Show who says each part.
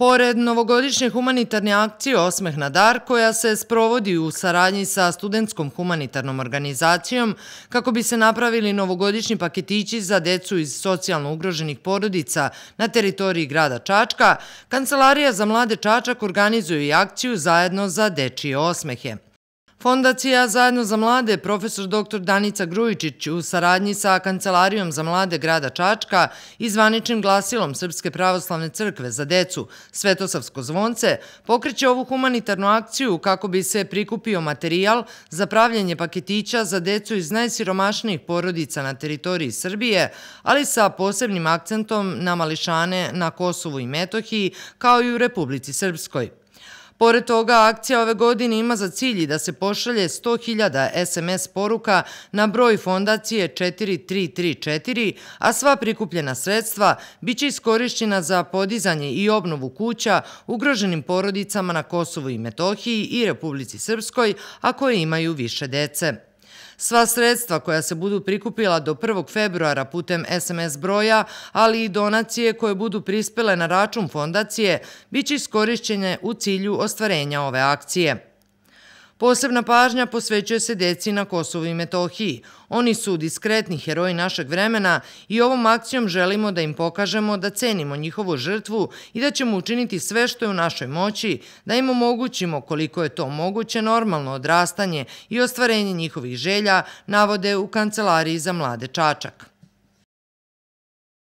Speaker 1: Pored novogodišnje humanitarne akcije Osmeh na dar, koja se sprovodi u saradnji sa Studentskom humanitarnom organizacijom, kako bi se napravili novogodišnji paketići za decu iz socijalno ugroženih porodica na teritoriji grada Čačka, Kancelarija za mlade Čačak organizuje i akciju zajedno za dečije osmehe. Fondacija Zajedno za mlade profesor dr. Danica Grujičić u saradnji sa Kancelarijom za mlade grada Čačka i zvaničnim glasilom Srpske pravoslavne crkve za decu Svetosavsko zvonce pokreće ovu humanitarnu akciju kako bi se prikupio materijal za pravljanje paketića za decu iz najsiromašnijih porodica na teritoriji Srbije, ali sa posebnim akcentom na mališane na Kosovu i Metohiji kao i u Republici Srpskoj. Pored toga, akcija ove godine ima za cilj da se pošalje 100.000 SMS poruka na broj fondacije 4334, a sva prikupljena sredstva biće iskorišćena za podizanje i obnovu kuća ugroženim porodicama na Kosovu i Metohiji i Republici Srpskoj, a koje imaju više dece. Sva sredstva koja se budu prikupila do 1. februara putem SMS broja, ali i donacije koje budu prispele na račun fondacije, bit će iskorišćenje u cilju ostvarenja ove akcije. Posebna pažnja posvećuje se deci na Kosovu i Metohiji. Oni su diskretni heroji našeg vremena i ovom akcijom želimo da im pokažemo da cenimo njihovu žrtvu i da ćemo učiniti sve što je u našoj moći, da im omogućimo koliko je to moguće normalno odrastanje i ostvarenje njihovih želja, navode u Kancelariji za mlade Čačak.